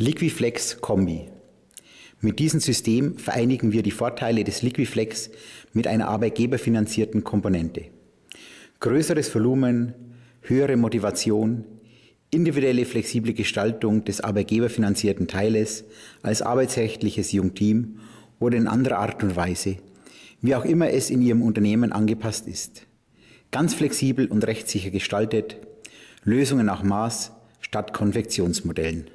Liquiflex Kombi. Mit diesem System vereinigen wir die Vorteile des Liquiflex mit einer arbeitgeberfinanzierten Komponente. Größeres Volumen, höhere Motivation, individuelle flexible Gestaltung des arbeitgeberfinanzierten Teiles als arbeitsrechtliches Jungteam oder in anderer Art und Weise, wie auch immer es in Ihrem Unternehmen angepasst ist. Ganz flexibel und rechtssicher gestaltet, Lösungen nach Maß statt Konfektionsmodellen.